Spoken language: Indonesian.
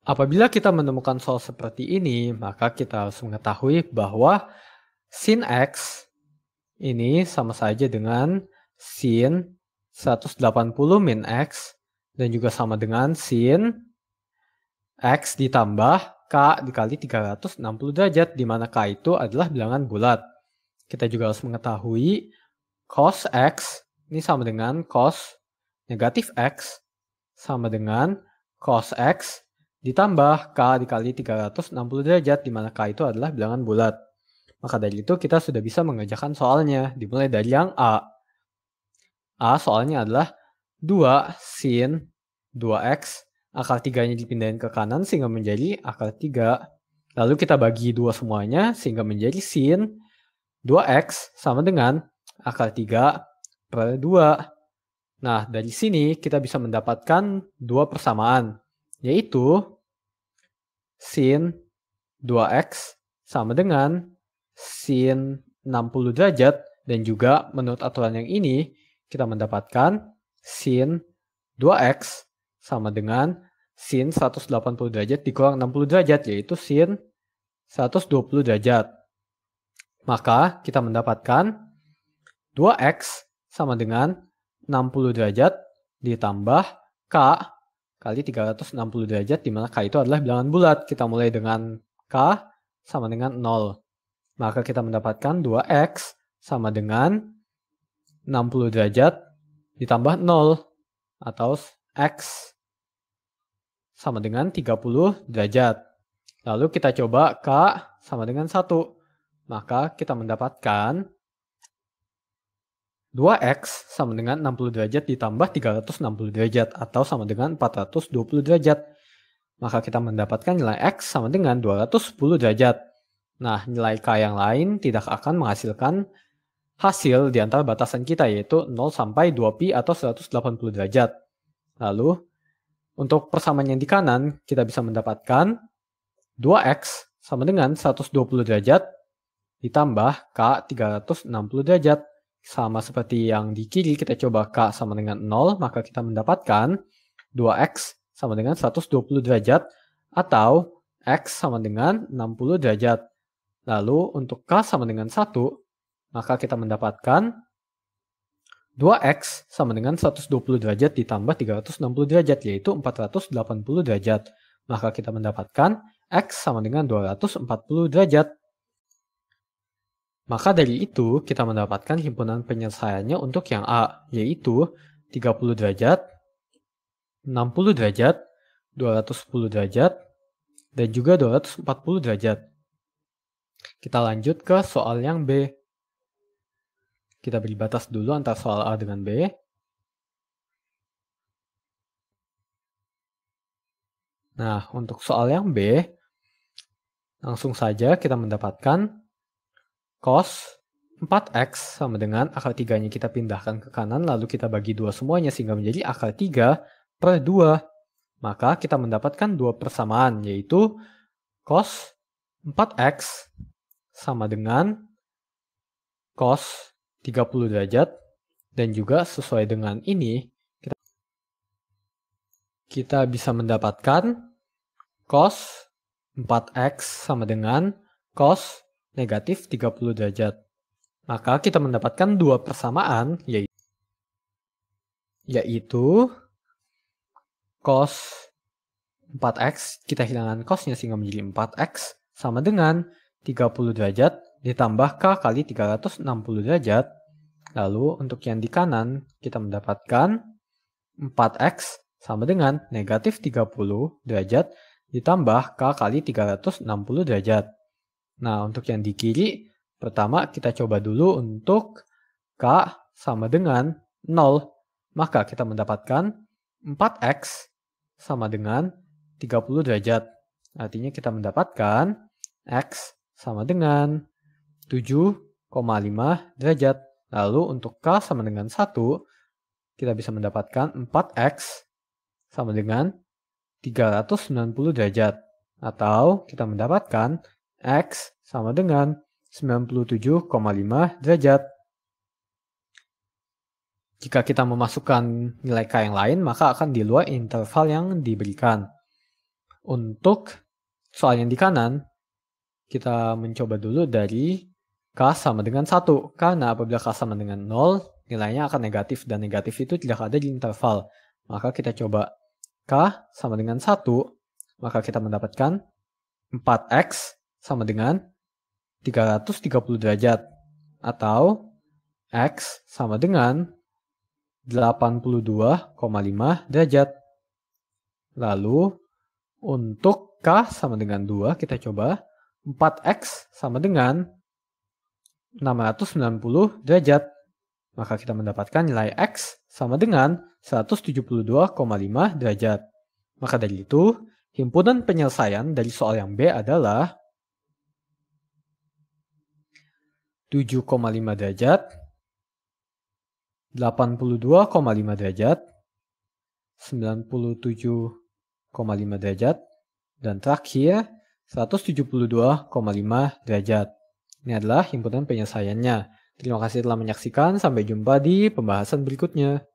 Apabila kita menemukan soal seperti ini, maka kita harus mengetahui bahwa sin x ini sama saja dengan sin 180 min x dan juga sama dengan sin x ditambah k dikali 360 derajat di mana k itu adalah bilangan bulat. Kita juga harus mengetahui cos x ini sama dengan cos negatif x sama dengan cos x Ditambah K dikali 360 derajat dimana K itu adalah bilangan bulat. Maka dari itu kita sudah bisa mengerjakan soalnya dimulai dari yang A. A soalnya adalah 2 sin 2x akar 3-nya dipindahin ke kanan sehingga menjadi akar 3. Lalu kita bagi dua semuanya sehingga menjadi sin 2x sama dengan akar 3 per 2. Nah, dari sini kita bisa mendapatkan dua persamaan, yaitu sin 2x sama dengan sin 60 derajat dan juga menurut aturan yang ini kita mendapatkan sin 2x sama dengan sin 180 derajat dikurang 60 derajat yaitu sin 120 derajat. Maka kita mendapatkan 2x sama dengan 60 derajat ditambah k kali 360 derajat di mana K itu adalah bilangan bulat. Kita mulai dengan K sama dengan 0. Maka kita mendapatkan 2X sama dengan 60 derajat ditambah 0 atau X sama dengan 30 derajat. Lalu kita coba K sama dengan 1. Maka kita mendapatkan 2x sama dengan 60 derajat ditambah 360 derajat atau sama dengan 420 derajat. Maka kita mendapatkan nilai x sama dengan 210 derajat. Nah, nilai k yang lain tidak akan menghasilkan hasil di antara batasan kita yaitu 0 sampai 2pi atau 180 derajat. Lalu, untuk persamaan yang di kanan, kita bisa mendapatkan 2x sama dengan 120 derajat ditambah k 360 derajat. Sama seperti yang di kiri kita coba K sama dengan 0, maka kita mendapatkan 2X sama dengan 120 derajat atau X sama dengan 60 derajat. Lalu untuk K sama dengan 1, maka kita mendapatkan 2X sama dengan 120 derajat ditambah 360 derajat, yaitu 480 derajat. Maka kita mendapatkan X sama dengan 240 derajat. Maka dari itu, kita mendapatkan himpunan penyelesaiannya untuk yang A, yaitu 30 derajat, 60 derajat, 210 derajat, dan juga 240 derajat. Kita lanjut ke soal yang B. Kita beri batas dulu antara soal A dengan B. Nah, untuk soal yang B, langsung saja kita mendapatkan cos 4x sama dengan akar 3-nya kita pindahkan ke kanan lalu kita bagi dua semuanya sehingga menjadi akar 3 per 2. Maka kita mendapatkan dua persamaan yaitu cos 4x sama dengan cos 30 derajat dan juga sesuai dengan ini kita, kita bisa mendapatkan cos 4x sama dengan cos negatif 30 derajat. Maka kita mendapatkan dua persamaan, yaitu, yaitu cos 4x, kita hilangkan cosnya sehingga menjadi 4x, sama dengan 30 derajat ditambah k kali 360 derajat. Lalu untuk yang di kanan, kita mendapatkan 4x sama dengan negatif 30 derajat ditambah k kali 360 derajat. Nah, untuk yang di kiri, pertama kita coba dulu untuk K sama dengan 0. Maka kita mendapatkan 4X sama dengan 30 derajat. Artinya kita mendapatkan X sama dengan 7,5 derajat. Lalu untuk K sama dengan 1, kita bisa mendapatkan 4X sama dengan 390 derajat. Atau kita mendapatkan X sama dengan 97,5 derajat. Jika kita memasukkan nilai K yang lain, maka akan di luar interval yang diberikan. Untuk soal yang di kanan, kita mencoba dulu dari K sama dengan 1. Karena apabila K sama dengan 0, nilainya akan negatif. Dan negatif itu tidak ada di interval. Maka kita coba K sama dengan 1, maka kita mendapatkan 4X sama dengan 330 derajat atau X sama dengan 82,5 derajat. Lalu untuk K sama dengan 2 kita coba 4X sama dengan 690 derajat. Maka kita mendapatkan nilai X sama dengan 172,5 derajat. Maka dari itu, himpunan penyelesaian dari soal yang B adalah 7,5 derajat, 82,5 derajat, 97,5 derajat, dan terakhir 172,5 derajat. Ini adalah himpunan penyelesaiannya. Terima kasih telah menyaksikan, sampai jumpa di pembahasan berikutnya.